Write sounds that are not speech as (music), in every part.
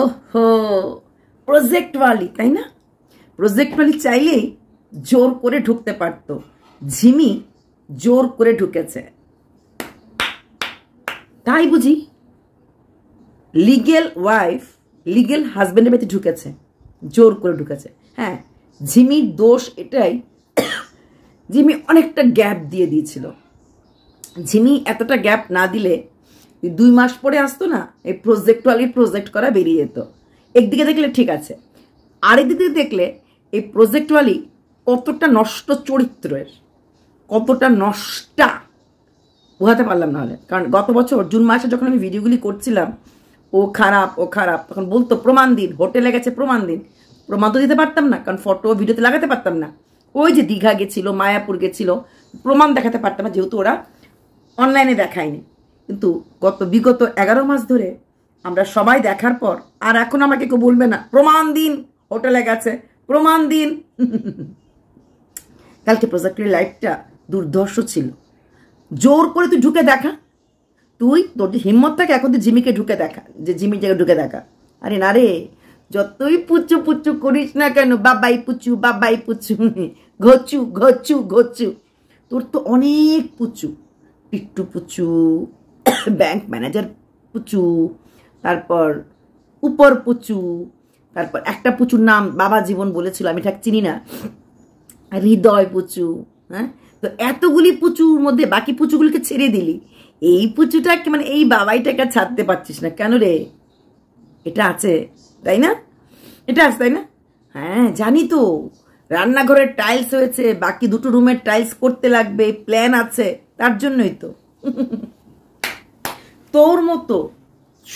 ওহো প্রজেক্ট ওয়ালি তাই না প্রজেক্ট ওয়ালি চাইলেই জোর করে ঢুকতে পারত ঝিমি জোর করে ঢুকেছে তাই বুঝি লিগেল ওয়াইফ লিগেল হাজব্যান্ডের বাড়িতে ঢুকেছে জোর করে ঢুকেছে হ্যাঁ ঝিমির দোষ এটাই ঝিমি অনেকটা গ্যাপ দিয়ে দিয়েছিল ঝিমি এতটা গ্যাপ না দিলে দুই মাস পরে আসতো না এই প্রজেক্ট ওয়ালির প্রজেক্ট করা বেরিয়ে যেত একদিকে দেখলে ঠিক আছে আরেকদিকে দেখলে এই প্রজেক্ট ওয়ালি কতটা নষ্ট চরিত্রের কতটা নষ্টা বোঝাতে পারলাম না হলে কারণ গত বছর জুন মাসে যখন আমি ভিডিওগুলি করছিলাম ও খারাপ ও খারাপ তখন বলতো প্রমাণ দিন হোটেলে গেছে প্রমাণ দিন প্রমাণ তো দিতে পারতাম না কারণ ফটো ভিডিওতে লাগাতে পারতাম না ওই যে দীঘা গেছিলো মায়াপুর গেছিলো প্রমাণ দেখাতে পারতাম না যেহেতু ওরা অনলাইনে দেখায়নি কিন্তু গত বিগত এগারো মাস ধরে আমরা সবাই দেখার পর আর এখন আমাকে কেউ বলবে না প্রমাণ দিন হোটেলে গেছে প্রমাণ দিন কালকে প্রজাক্টের লাইফটা দুর্ধর্ষ ছিল জোর করে তুই ঢুকে দেখা তুই তোর যে হিম্মত থাকে এখন তুই জিমিকে ঢুকে দেখা যে জিমির জায়গায় ঢুকে দেখা আরে না রে যতই পুচু পুচু করিস না কেন বাবাই পুচু বাবাই পুচু ঘচু ঘচু ঘচু তোর তো অনেক পুচু পিট্টু পুচু ব্যাংক ম্যানেজার পুচু তারপর উপর পুচু তারপর একটা পুচুর নাম বাবা জীবন বলেছিল আমি ঠিক চিনি না হৃদয় পুচু হ্যাঁ তো এতগুলি পুচুর মধ্যে বাকি পুচুগুলিকে ছেড়ে দিলি এই পুচুটা মানে এই বাবাইটাকে ছাড়তে পারছিস না কেন রে এটা আছে তাই না এটা আছে তাই না হ্যাঁ জানি তো রান্নাঘরের টাইলস হয়েছে বাকি দুটো রুমের টাইলস করতে লাগবে প্ল্যান আছে তার জন্যই তো তোর মতো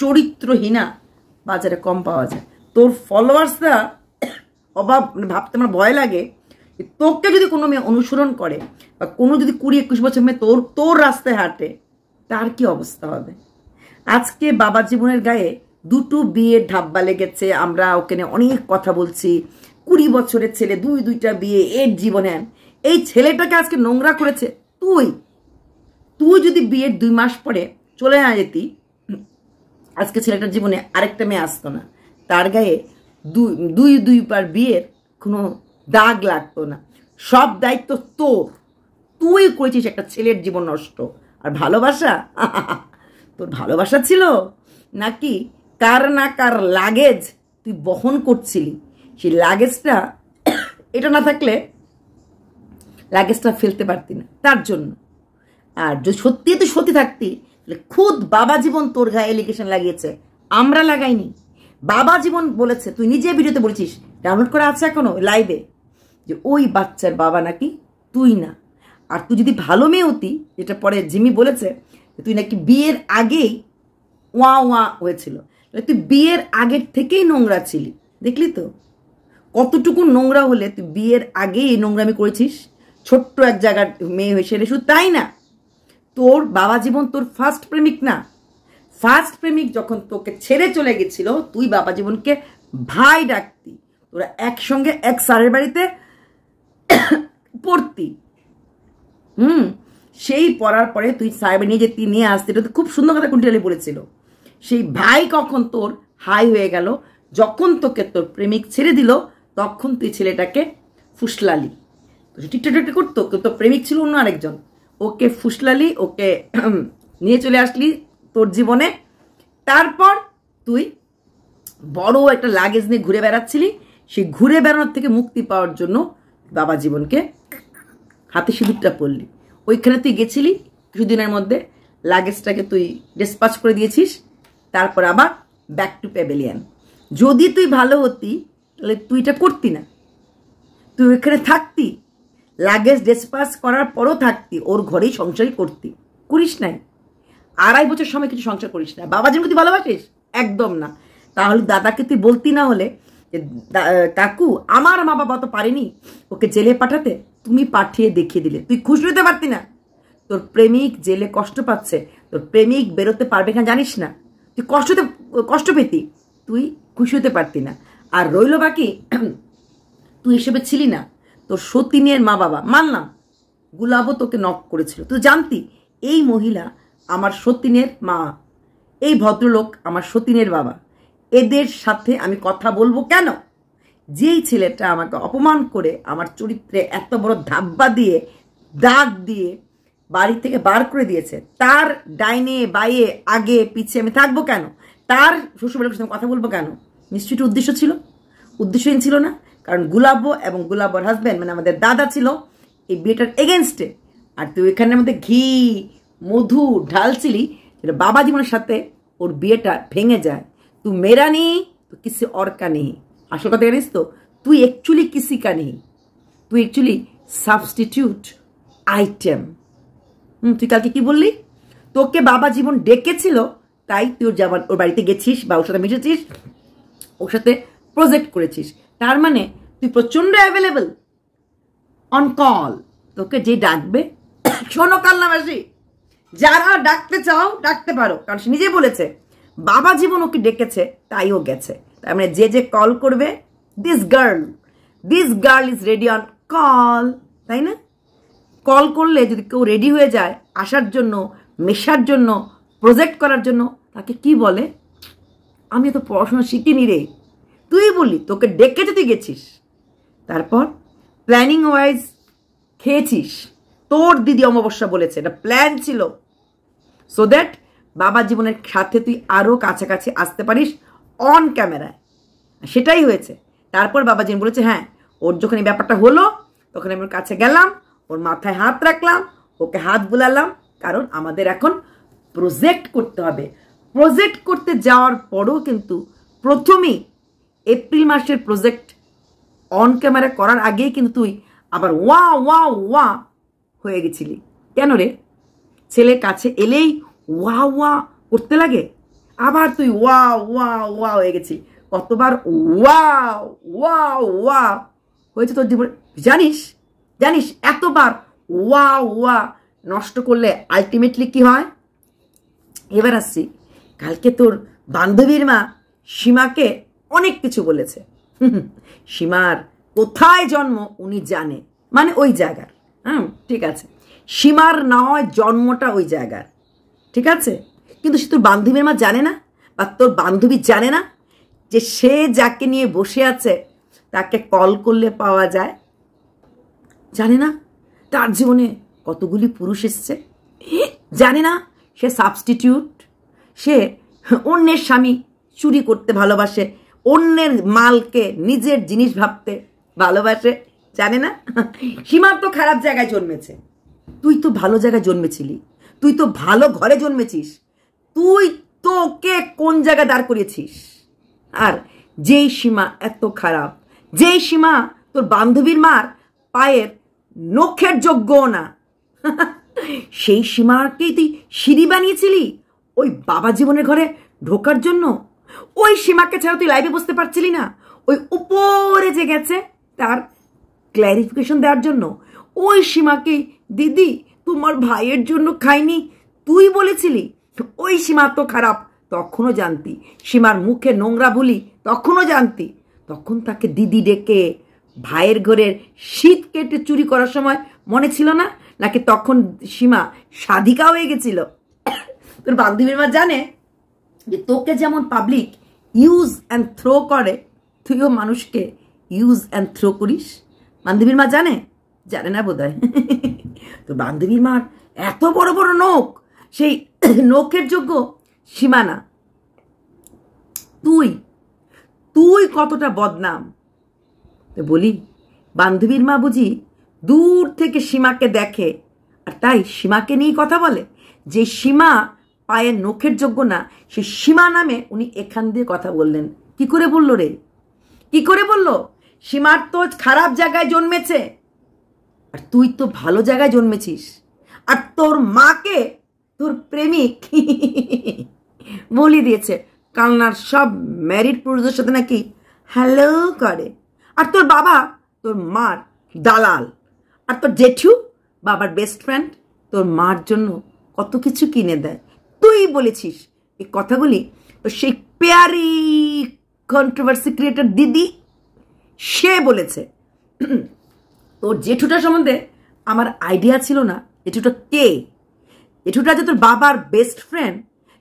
চরিত্রহীনা বাজারে কম পাওয়া যায় তোর ফলোয়ার্সরা অভাব মানে ভাবতে আমার ভয় লাগে তোকে যদি কোনো মেয়ে অনুসরণ করে বা কোনো যদি কুড়ি একুশ বছর মেয়ে তোর তোর রাস্তায় হাঁটে তার কি অবস্থা হবে আজকে বাবা জীবনের গায়ে দুটো বিয়ের ধাব্বা লেগেছে আমরা ওখানে অনেক কথা বলছি কুড়ি বছরের ছেলে দুই দুইটা বিয়ে এর জীবনে এই ছেলেটাকে আজকে নোংরা করেছে তুই তুই যদি বিয়ের দুই মাস পরে চলে না যেতি আজকে ছেলেটার জীবনে আরেকটা মেয়ে আসতো না তার গায়ে দুই দুই পার বিয়ের কোনো দাগ লাগতো না সব দায়িত্ব তোর তুই করেছিস একটা ছেলের জীবন নষ্ট আর ভালোবাসা (laughs) তোর ভালোবাসা ছিল নাকি কার না কার লাগেজ তুই বহন করছিলি সেই লাগেজটা (coughs) এটা না থাকলে লাগেজটা ফেলতে পারতি না তার জন্য আর যদি সত্যি তুই সত্যি থাকতি খুদ বাবা জীবন তোর গায়ে এলিগেশন লাগিয়েছে আমরা লাগাইনি বাবা জীবন বলেছে তুই নিজে ভিডিওতে বলছিস ডাউনলোড করা আছে এখনো লাইভে যে ওই বাচ্চার বাবা নাকি তুই না আর তুই যদি ভালো মেয়ে হতি যেটা পরে জিমি বলেছে তুই নাকি বিয়ের আগেই ওয়া ওয়া হয়েছিল তুই বিয়ের আগের থেকেই নোংরা ছিলি দেখলি তো কতটুকু নোংরা হলে তুই বিয়ের আগেই নোংরামি করেছিস ছোট্ট এক জায়গার মেয়ে হয়েছে শুধু তাই না তোর বাবা জীবন তোর ফার্স্ট প্রেমিক না ফার্স্ট প্রেমিক যখন তোকে ছেড়ে চলে গেছিল তুই বাবা জীবনকে ভাই ডাকতি তোরা একসঙ্গে এক স্যারের বাড়িতে পড়তি হুম সেই পড়ার পরে তুই সাহেব নিয়ে যে তুই নিয়ে আসতে এটা তো খুব সুন্দর কথা কুন্টিয়ালি বলেছিল সেই ভাই কখন তোর হাই হয়ে গেল যখন তোকে তোর প্রেমিক ছেড়ে দিল তখন তুই ছেলেটাকে ফুসলালি ঠিকঠাক করতো তোর প্রেমিক ছিল অন্য আরেকজন ওকে ফুসলালি ওকে নিয়ে চলে আসলি তোর জীবনে তারপর তুই বড় একটা লাগেজ নিয়ে ঘুরে বেড়াচ্ছিলি সেই ঘুরে বেড়ানোর থেকে মুক্তি পাওয়ার জন্য বাবা জীবনকে হাতে সিঁদুরটা পড়লি ওইখানে তুই গেছিলি কিছুদিনের মধ্যে লাগেজটাকে তুই ডিসপাচ করে দিয়েছিস তারপর আবার ব্যাক টু প্যাভেলিয়ান যদি তুই ভালো হতি তাহলে তুই এটা করতি না তুই ওইখানে থাকতি লাগেজ ডেসপাস করার পরও থাকতি ওর ঘরেই সংসারই করতি করিস নাই আড়াই বছর সময় কিছু সংসার করিস না বাবা যেন তুই ভালোবাসিস একদম না তাহলে দাদাকে তুই বলতি না হলে কাকু আমার মা বাবা তো পারেনি ওকে জেলে পাঠাতে তুমি পাঠিয়ে দেখিয়ে দিলে তুই খুশি হতে পারতি না তোর প্রেমিক জেলে কষ্ট পাচ্ছে তোর প্রেমিক বেরোতে পারবে না জানিস না তুই কষ্টতে কষ্ট পেতি তুই খুশি হতে পারতি না আর রইল বাকি (clears throat) তুই এসবে ছিলি না তোর সতীনের মা বাবা মানলাম গুলাবও তোকে নক করেছিল তুই জানতি এই মহিলা আমার সতীনের মা এই ভদ্রলোক আমার সতীনের বাবা এদের সাথে আমি কথা বলবো কেন যেই ছেলেটা আমাকে অপমান করে আমার চরিত্রে এত বড় ধাব্বা দিয়ে দাগ দিয়ে বাড়ি থেকে বার করে দিয়েছে তার ডাইনে বাইয়ে আগে পিছিয়ে আমি থাকবো কেন তার শ্বশুরবাড়ির সাথে কথা বলবো কেন নিশ্চয়ই উদ্দেশ্য ছিল উদ্দেশ্যহীন ছিল না কারণ গুলাব এবং গুলাবর হাজব্যান্ড মানে আমাদের দাদা ছিল এই বিয়েটার এগেনস্টে আর তুই এখানের মধ্যে ঘি মধু ঢালছিলি যেটা বাবা জীবনের সাথে ওর বিয়েটা ভেঙে যায় তুই মেরা নেই তো কিসি অর্কা নেই আসল কথা জানিস তো তুই অ্যাকচুয়ালি কিসিকা নেই তুই অ্যাকচুয়ালি সাবস্টিটিউট আইটেম হুম তুই কালকে কি বললি তোকে বাবা জীবন ডেকেছিল তাই তুই ওর যাবার ওর বাড়িতে গেছিস বা ওর সাথে মিশেছিস ওর সাথে প্রজেক্ট করেছিস তার মানে তুই প্রচণ্ড অ্যাভেলেবেল অন কল তোকে যে ডাকবে শোনো কাল্লাবাসী যারা ডাকতে চাও ডাকতে পারো কারণ সে নিজে বলেছে বাবা জীবন ওকে ডেকেছে তাইও গেছে তার মানে যে যে কল করবে this girl this girl is ready on call তাই না কল করলে যদি কেউ রেডি হয়ে যায় আসার জন্য মেশার জন্য প্রজেক্ট করার জন্য তাকে কি বলে আমি তো পড়াশোনা শিখিনি রে তুই বলি তোকে ডেকে তুই গেছিস তারপর প্ল্যানিং ওয়াইজ খেয়েছিস তোর দিদি অমাবস্যা বলেছে এটা প্ল্যান ছিল সো দ্যাট বাবা জীবনের সাথে তুই আরও কাছাকাছি আসতে পারিস অন ক্যামেরায় সেটাই হয়েছে তারপর বাবা জীবন বলেছে হ্যাঁ ওর যখন এই ব্যাপারটা হলো তখন আমি ওর কাছে গেলাম ওর মাথায় হাত রাখলাম ওকে হাত বুলালাম কারণ আমাদের এখন প্রজেক্ট করতে হবে প্রজেক্ট করতে যাওয়ার পরও কিন্তু প্রথমেই এপ্রিল মাসের প্রজেক্ট অন ক্যামেরা করার আগেই কিন্তু তুই আবার ওয়া ওয়া ওয়া হয়ে গেছিলি কেন রে ছেলে কাছে এলেই ওয়া ওয়া করতে লাগে আবার তুই ওয়া ওয়া ওয়া হয়ে গেছি কতবার ওয়া ওয়া ওয়া হয়েছে তোর জীবনে জানিস জানিস এতবার ওয়া ওয়া নষ্ট করলে আলটিমেটলি কি হয় এবার আসছি কালকে তোর বান্ধবীর মা সীমাকে অনেক কিছু বলেছে (laughs) সীমার কোথায় জন্ম উনি জানে মানে ওই জায়গার হ্যাঁ ঠিক আছে সীমার নয় জন্মটা ওই জায়গার ঠিক আছে কিন্তু সে তোর বান্ধবীর মা জানে না বা তোর বান্ধবী জানে না যে সে যাকে নিয়ে বসে আছে তাকে কল করলে পাওয়া যায় জানে না তার জীবনে কতগুলি পুরুষ এসছে জানে না সে সাবস্টিটিউট সে অন্যের স্বামী চুরি করতে ভালোবাসে অন্যের মালকে নিজের জিনিস ভাবতে ভালোবাসে জানে না সীমার তো খারাপ জায়গায় জন্মেছে তুই তো ভালো জায়গায় জন্মেছিলি তুই তো ভালো ঘরে জন্মেছিস তুই তোকে কোন জায়গায় দাঁড় করিয়েছিস আর যেই সীমা এত খারাপ যেই সীমা তোর বান্ধবীর মার পায়ের নখের যোগ্য না সেই সীমাকেই তুই সিঁড়ি বানিয়েছিলি ওই বাবা জীবনের ঘরে ঢোকার জন্য ওই সীমাকে ছাড়া তুই লাইভে বসতে পারছিলি না ওই উপরে যে গেছে তার ক্ল্যারিফিকেশন দেওয়ার জন্য ওই সীমাকে দিদি তোমার ভাইয়ের জন্য খাইনি তুই বলেছিলি ওই সীমা তো খারাপ তখনও জানতি সীমার মুখে নোংরা ভুলি তখনও জানতি তখন তাকে দিদি ডেকে ভাইয়ের ঘরের শীত কেটে চুরি করার সময় মনে ছিল না নাকি তখন সীমা সাধিকা হয়ে গেছিল তোর বান্ধবীর মা জানে যে তোকে যেমন পাবলিক ইউজ অ্যান্ড থ্রো করে তুইও মানুষকে ইউজ অ্যান্ড থ্রো করিস বান্ধবীর মা জানে জানে না বোধ (laughs) তো বান্ধবীর মার এত বড় বড় নোখ সেই (coughs) নোখের যোগ্য সীমানা তুই তুই কতটা বদনাম তো বলি বান্ধবীর মা বুঝি দূর থেকে সীমাকে দেখে আর তাই সীমাকে নিয়ে কথা বলে যে সীমা পায়ের নখের যোগ্য না সে সীমা নামে উনি এখান দিয়ে কথা বললেন কি করে বলল রে কি করে বলল সীমার তো খারাপ জায়গায় জন্মেছে আর তুই তো ভালো জায়গায় জন্মেছিস আর তোর মাকে তোর প্রেমিক (laughs) বলি দিয়েছে কালনার সব ম্যারিড পুরুষদের সাথে নাকি হ্যালো করে আর তোর বাবা তোর মার দালাল আর তোর জেঠু বাবার বেস্ট ফ্রেন্ড তোর মার জন্য কত কিছু কিনে দেয় তুই বলেছিস এই কথাগুলি তো সেই পেয়ারি কন্ট্রোভার্সি ক্রিয়েটার দিদি সে বলেছে তোর জেঠুটা সম্বন্ধে আমার আইডিয়া ছিল না জেঠুটা কে জেঠুটা যে তোর বাবার বেস্ট ফ্রেন্ড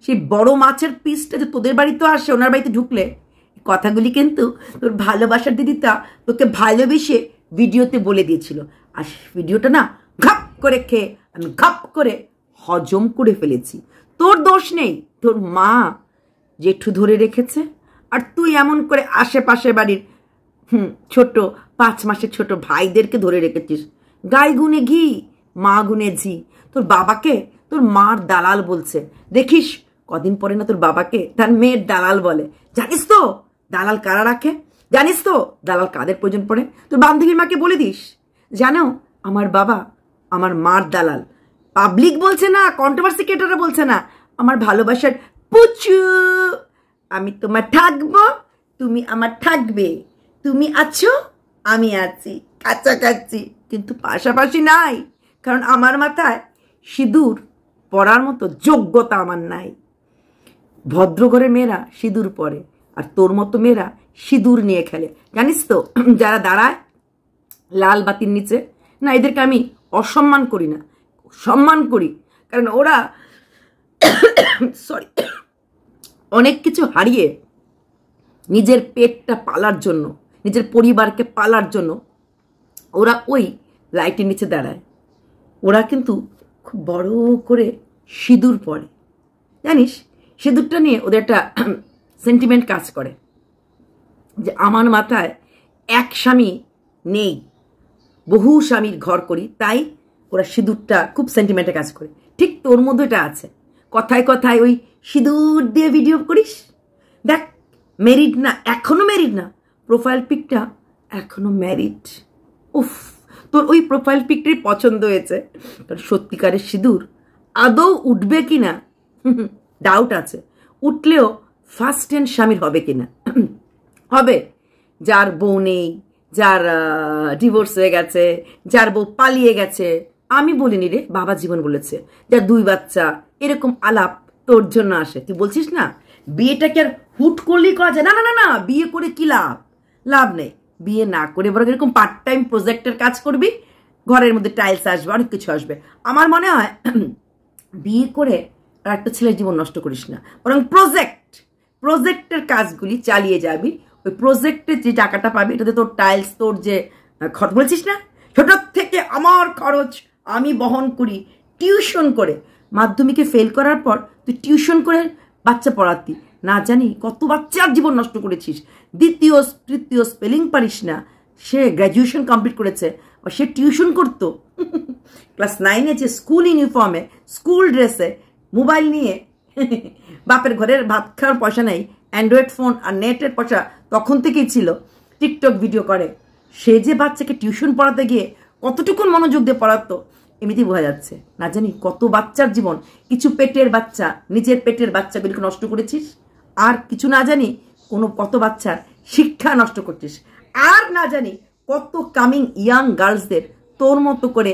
সেই বড় মাছের পিসটা যে তোদের বাড়িতে আসে ওনার বাড়িতে ঢুকলে কথাগুলি কিন্তু তোর ভালোবাসার দিদিটা তোকে ভালোবেসে ভিডিওতে বলে দিয়েছিল আর ভিডিওটা না ঘাপ করে খেয়ে আমি ঘাপ করে হজম করে ফেলেছি তোর দোষ নেই তোর মা জেঠু ধরে রেখেছে আর তুই এমন করে আশেপাশে বাড়ির হুম ছোট পাঁচ মাসের ছোট ভাইদেরকে ধরে রেখেছিস গাই গুনে ঘি মা গুনে ঝি তোর বাবাকে তোর মার দালাল বলছে দেখিস কদিন পরে না তোর বাবাকে তার মেয়ের দালাল বলে জানিস তো দালাল কারা রাখে জানিস তো দালাল কাদের প্রয়োজন পড়ে তোর বান্ধবীর মাকে বলে দিস জানো আমার বাবা আমার মার দালাল পাবলিক বলছে না কন্ট্রোভার্সি ক্রিয়েটাররা বলছে না আমার ভালোবাসার পুচু আমি তোমার থাকবো তুমি আমার থাকবে তুমি আছো আমি আছি কাছাকাছি কিন্তু পাশাপাশি নাই কারণ আমার মাথায় সিঁদুর পরার মতো যোগ্যতা আমার নাই ভদ্র ঘরে মেয়েরা সিঁদুর পরে আর তোর মতো মেয়েরা সিঁদুর নিয়ে খেলে জানিস তো যারা দাঁড়ায় লাল বাতির নিচে না এদেরকে আমি অসম্মান করি না সম্মান করি কারণ ওরা সরি অনেক কিছু হারিয়ে নিজের পেটটা পালার জন্য নিজের পরিবারকে পালার জন্য ওরা ওই লাইটের নিচে দাঁড়ায় ওরা কিন্তু খুব বড় করে সিঁদুর পরে জানিস সিঁদুরটা নিয়ে ওদের একটা সেন্টিমেন্ট কাজ করে যে আমার মাথায় এক স্বামী নেই বহু স্বামীর ঘর করি তাই ওরা সিঁদুরটা খুব সেন্টিমেন্টে কাজ করে ঠিক তোর মধ্যে এটা আছে কথায় কথায় ওই সিঁদুর দিয়ে ভিডিও করিস দেখ ম্যারিড না এখনও ম্যারিড না প্রোফাইল পিকটা এখনও ম্যারিড উফ তোর ওই প্রোফাইল পিকটাই পছন্দ হয়েছে তোর সত্যিকারের সিঁদুর আদৌ উঠবে কি না ডাউট আছে উঠলেও ফার্স্ট হ্যান্ড স্বামীর হবে কি না (clears throat) হবে যার বউ নেই যার ডিভোর্স হয়ে গেছে যার বউ পালিয়ে গেছে আমি বলিনি রে বাবা জীবন বলেছে যা দুই বাচ্চা এরকম আলাপ তোর জন্য আসে তুই বলছিস না বিয়েটাকে আর হুট করলেই করা যায় না না না না বিয়ে করে কি লাভ লাভ নেই বিয়ে না করে বরং এরকম পার্ট টাইম প্রজেক্টের কাজ করবি ঘরের মধ্যে টাইলস আসবে অনেক কিছু আসবে আমার মনে হয় (clears throat) বিয়ে করে আর একটা ছেলের জীবন নষ্ট করিস না বরং প্রজেক্ট প্রজেক্টের কাজগুলি চালিয়ে যাবি ওই প্রজেক্টের যে টাকাটা পাবি এটাতে তোর টাইলস তোর যে খরচ বলছিস না ছোটোর থেকে আমার খরচ আমি বহন করি টিউশন করে মাধ্যমিকে ফেল করার পর তুই টিউশন করে বাচ্চা পড়াতি না জানি কত বাচ্চার জীবন নষ্ট করেছিস দ্বিতীয় তৃতীয় স্পেলিং পারিস না সে গ্র্যাজুয়েশন কমপ্লিট করেছে আর সে টিউশন করতো ক্লাস (laughs) নাইনে যে স্কুল ইউনিফর্মে স্কুল ড্রেসে মোবাইল নিয়ে (laughs) বাপের ঘরের ভাত খাওয়ার পয়সা নেই অ্যান্ড্রয়েড ফোন আর নেটের পয়সা তখন থেকেই ছিল টিকটক ভিডিও করে সে যে বাচ্চাকে টিউশন পড়াতে গিয়ে কতটুকুন মনোযোগ দিয়ে পড়াতো এমনিতেই বোঝা যাচ্ছে না জানি কত বাচ্চার জীবন কিছু পেটের বাচ্চা নিজের পেটের বাচ্চাগুলিকে নষ্ট করেছিস আর কিছু না জানি কোনো কত বাচ্চার শিক্ষা নষ্ট করছিস আর না জানি কত কামিং ইয়াং গার্লসদের তোর মতো করে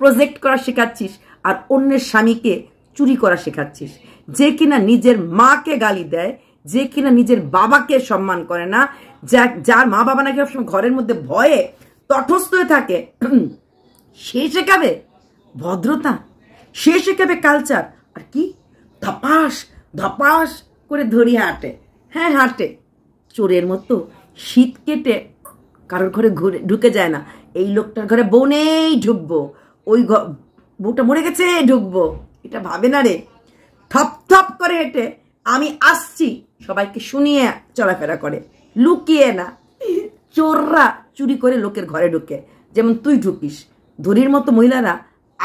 প্রজেক্ট করা শেখাচ্ছিস আর অন্যের স্বামীকে চুরি করা শেখাচ্ছিস যে কিনা নিজের মাকে গালি দেয় যে কিনা নিজের বাবাকে সম্মান করে না যার মা বাবা নাকি সবসময় ঘরের মধ্যে ভয়ে তটস্থ হয়ে থাকে সে শেখাবে ভদ্রতা সে শেখাবে কালচার আর কি ধপাস ধপাস করে ধরি হাঁটে হ্যাঁ হাঁটে চোরের মতো শীত কেটে কারোর ঘরে ঘুরে ঢুকে যায় না এই লোকটার ঘরে বোনেই ঢুকবো ওই বউটা মরে গেছে ঢুকবো এটা ভাবে না রে থপ থপ করে হেঁটে আমি আসছি সবাইকে শুনিয়ে চলাফেরা করে লুকিয়ে না চোররা চুরি করে লোকের ঘরে ঢুকে যেমন তুই ঢুকিস ধরির মতো মহিলারা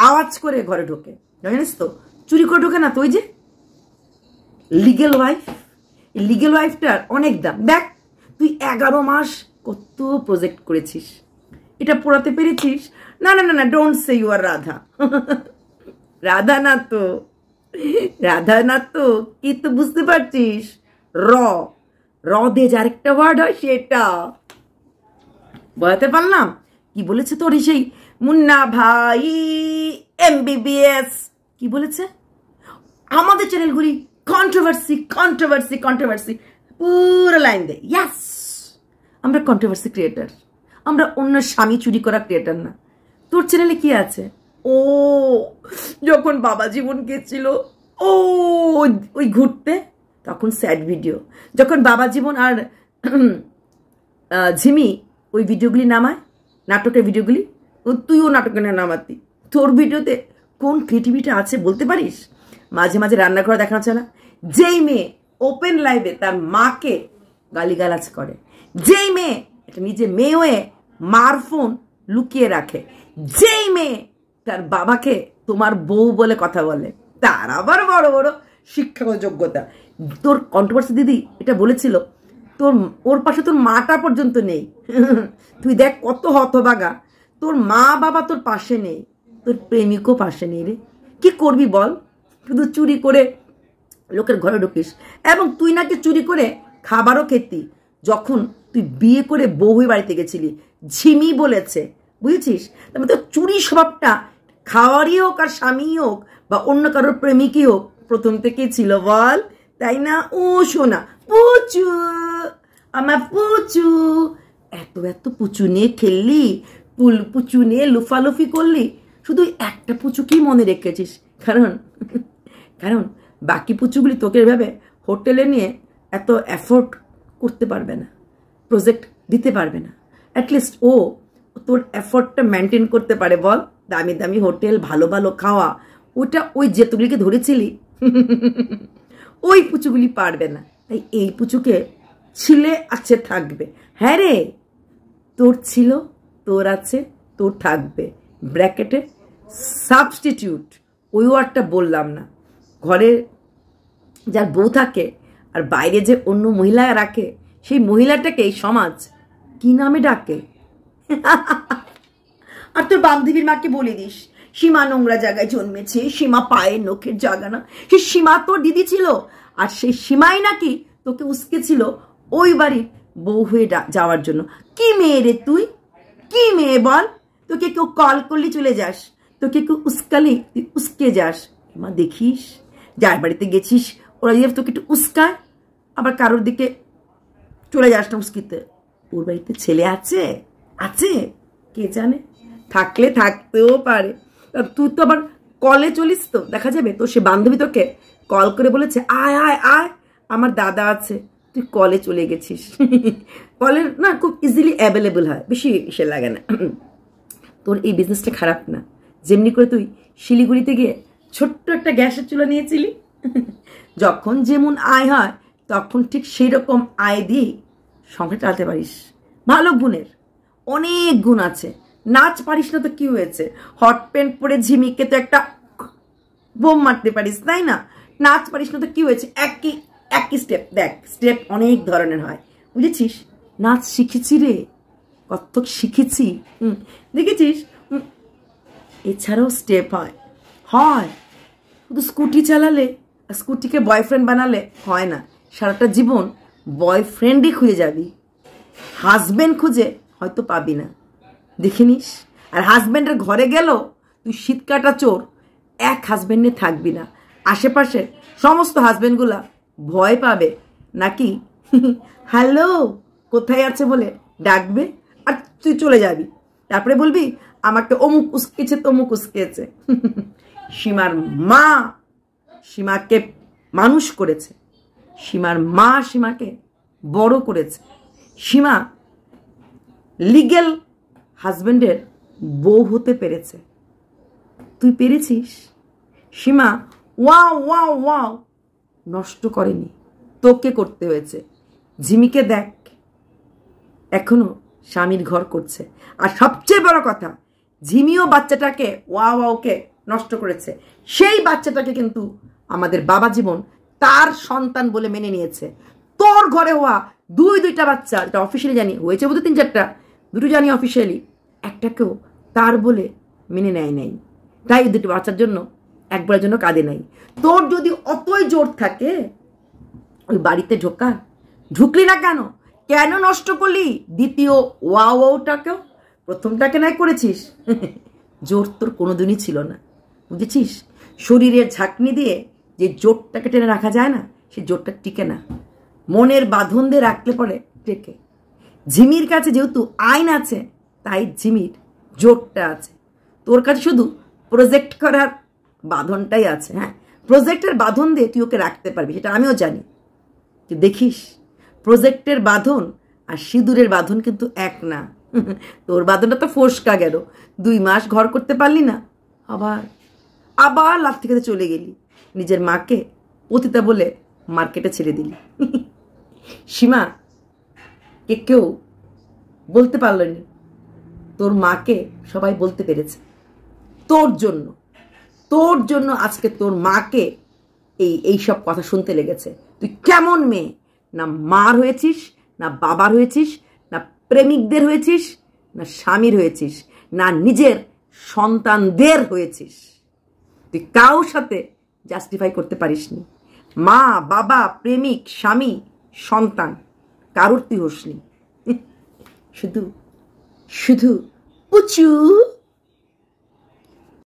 আওয়াজ করে ঘরে ঢোকে জানিস তো চুরি করে ঢোকে না তুই যে লিগেল ওয়াইফ লিগেল ওয়াইফটার অনেক দাম দেখ তুই এগারো মাস কত প্রজেক্ট করেছিস এটা পড়াতে পেরেছিস না না না না don't say you are Radha Radha না তো রাধা না তো কি তো বুঝতে পারছিস র র দে যে আরেকটা ওয়ার্ড হয় সেটা বয়াতে পারলাম কি বলেছে তোর সেই মুন্না ভাই এমবিবিএস কি বলেছে আমাদের চ্যানেলগুলি কন্ট্রোভার্সি কন্ট্রোভার্সি কন্ট্রোভার্সি পুরো লাইন দে ইয়াস আমরা কন্ট্রোভার্সি ক্রিয়েটার আমরা অন্য স্বামী চুরি করা ক্রিয়েটার না তোর চ্যানেলে কি আছে ও যখন বাবা জীবন গেছিল ও ওই ঘুরতে তখন স্যাড ভিডিও যখন বাবা জীবন আর (clears throat) ঝিমি ওই ভিডিওগুলি নামায় নাটকের ভিডিওগুলি ও তুইও নাটকে না নামাতি তোর ভিডিওতে কোন ক্রিয়েটিভিটি আছে বলতে পারিস মাঝে মাঝে রান্নাঘরে দেখানো না যেই মেয়ে ওপেন লাইভে তার মাকে গালিগালাজ করে যেই মেয়ে এটা নিজে মেয়ে হয়ে মার ফোন লুকিয়ে রাখে যেই মেয়ে তার বাবাকে তোমার বউ বলে কথা বলে তার আবার বড় বড় শিক্ষাগত যোগ্যতা তোর কন্ট্রোভার্সি দিদি এটা বলেছিল তোর ওর পাশে তোর মাটা পর্যন্ত নেই (laughs) তুই দেখ কত হতবাগা তোর মা বাবা তোর পাশে নেই তোর প্রেমিকও পাশে নেই রে কি করবি বল শুধু চুরি করে লোকের ঘরে ঢুকিস এবং তুই নাকি চুরি করে খাবারও খেতি যখন তুই বিয়ে করে বউই বাড়িতে গেছিলি ঝিমি বলেছে বুঝেছিস তবে তোর চুরি স্বভাবটা খাওয়ারই হোক আর স্বামী হোক বা অন্য কারোর প্রেমিকই হোক প্রথম থেকেই ছিল বল তাই না ও সোনা পুচু আমার পুচু এত এত পুচু নিয়ে খেললি পুল পুচু নিয়ে লুফালুফি করলি শুধু একটা পুচুকেই মনে রেখেছিস কারণ কারণ বাকি পুচুগুলি তোকে এভাবে হোটেলে নিয়ে এত অ্যাফোর্ড করতে পারবে না প্রজেক্ট দিতে পারবে না অ্যাটলিস্ট ও তোর অ্যাফোর্ডটা মেনটেন করতে পারে বল দামি দামি হোটেল ভালো ভালো খাওয়া ওটা ওই যেতুগুলিকে ধরেছিলি (laughs) ওই পুচুগুলি পারবে না তাই এই পুচুকে ছিলে আছে থাকবে হ্যাঁ রে তোর ছিল তোর আছে তোর থাকবে ব্র্যাকেটে সাবস্টিটিউট ওই ওয়ার্ডটা বললাম না ঘরে যার বউ থাকে আর বাইরে যে অন্য মহিলা রাখে সেই মহিলাটাকে এই সমাজ কি নামে ডাকে (laughs) আর তোর বান্ধবীর মাকে বলে দিস সীমা নোংরা জায়গায় জন্মেছে সীমা পায়ের নখের জায়গা না সে সীমা তোর দিদি ছিল আর সেই সীমাই নাকি তোকে উস্কেছিল ওই বাড়ির বউ হয়ে যাওয়ার জন্য কি মেয়ে রে তুই কি মেয়ে বল তোকে কেউ কল করলে চলে যাস তোকে কেউ উস্কালে তুই উস্কে যাস মা দেখিস যার বাড়িতে গেছিস ওরা যদি তোকে একটু উস্কায় আবার কারোর দিকে চলে যাস না উস্কিতে ওর বাড়িতে ছেলে আছে আছে কে জানে থাকলে থাকতেও পারে তুই তো আবার কলে চলিস তো দেখা যাবে তো সে বান্ধবী তোকে কল করে বলেছে আয় আয় আয় আমার দাদা আছে তুই কলে চলে গেছিস (laughs) কলের না খুব ইজিলি অ্যাভেলেবল হয় বেশি সে লাগে না (clears throat) তোর এই বিজনেসটা খারাপ না যেমনি করে তুই শিলিগুড়িতে গিয়ে ছোট্ট একটা গ্যাসের চুলা নিয়েছিলি (laughs) যখন যেমন আয় হয় তখন ঠিক সেই রকম আয় দিয়ে সংসার চালাতে পারিস ভালো গুণের অনেক গুণ আছে নাচ পারিস না তো কি হয়েছে হট প্যান্ট পরে ঝিমিকে তো একটা বোম মারতে পারিস তাই না নাচ পারিস না তো কি হয়েছে একই একই স্টেপ দেখ স্টেপ অনেক ধরনের হয় বুঝেছিস নাচ শিখেছি রে কত শিখেছি হুম দেখেছিস এছাড়াও স্টেপ হয় হয় শুধু স্কুটি চালালে আর স্কুটিকে বয়ফ্রেন্ড বানালে হয় না সারাটা জীবন বয়ফ্রেন্ডই খুঁজে যাবি হাজব্যান্ড খুঁজে হয়তো পাবি না দেখে নিস আর হাজব্যান্ডের ঘরে গেল তুই শীতকাটা চোর এক হাজব্যান্ডে থাকবি না আশেপাশের সমস্ত হাজব্যান্ডগুলা ভয় পাবে নাকি হ্যালো (laughs) কোথায় আছে বলে ডাকবে আর তুই চলে যাবি তারপরে বলবি আমাকে অমুক উস্কেছে তমুক উস্কেছে (laughs) সীমার মা সীমাকে মানুষ করেছে সীমার মা সীমাকে বড় করেছে সীমা লিগেল হাজব্যান্ডের বউ হতে পেরেছে তুই পেরেছিস সীমা ওয়া ওয়া ওয়াও নষ্ট করেনি তোকে করতে হয়েছে ঝিমিকে দেখ এখনো স্বামীর ঘর করছে আর সবচেয়ে বড় কথা ঝিমিও বাচ্চাটাকে ওয়া ওয়াওকে নষ্ট করেছে সেই বাচ্চাটাকে কিন্তু আমাদের বাবা জীবন তার সন্তান বলে মেনে নিয়েছে তোর ঘরে হওয়া দুই দুইটা বাচ্চা এটা অফিসিয়ালি জানি হয়েছে বুঝতে তিন চারটা দুটো জানি অফিসিয়ালি একটাকেও তার বলে মেনে নেয় নাই তাই দুটো বাচ্চার জন্য একবারের জন্য কাঁদে নাই তোর যদি অতই জোর থাকে ওই বাড়িতে ঢোকা ঢুকলি না কেন কেন নষ্ট করলি দ্বিতীয় ওয়া ওটাকেও প্রথমটাকে নাই করেছিস (laughs) জোর তোর কোনোদিনই ছিল না বুঝেছিস শরীরের ঝাঁকনি দিয়ে যে জোরটাকে টেনে রাখা যায় না সে জোরটা টিকে না মনের বাঁধন দিয়ে রাখলে পরে টেকে ঝিমির কাছে যেহেতু আইন আছে তাই ঝিমির জোরটা আছে তোর কাছে শুধু প্রজেক্ট করার বাঁধনটাই আছে হ্যাঁ প্রজেক্টের বাঁধন দিয়ে তুই ওকে রাখতে পারবি সেটা আমিও জানি তুই দেখিস প্রজেক্টের বাঁধন আর সিঁদুরের বাঁধন কিন্তু এক না (laughs) তোর বাঁধনটা তো ফোসকা গেল দুই মাস ঘর করতে পারলি না আবার আবার লাভ থেকে চলে গেলি নিজের মাকে পতিতা বলে মার্কেটে ছেড়ে দিলি (laughs) সীমা কে কেউ বলতে পারলেনি তোর মাকে সবাই বলতে পেরেছে তোর জন্য তোর জন্য আজকে তোর মাকে এই এই সব কথা শুনতে লেগেছে তুই কেমন মেয়ে না মার হয়েছিস না বাবার হয়েছিস না প্রেমিকদের হয়েছিস না স্বামীর হয়েছিস না নিজের সন্তানদের হয়েছিস তুই কারোর সাথে জাস্টিফাই করতে পারিসনি মা বাবা প্রেমিক স্বামী সন্তান কারোর তুই হসনি (laughs) শুধু শুধু প্রচুর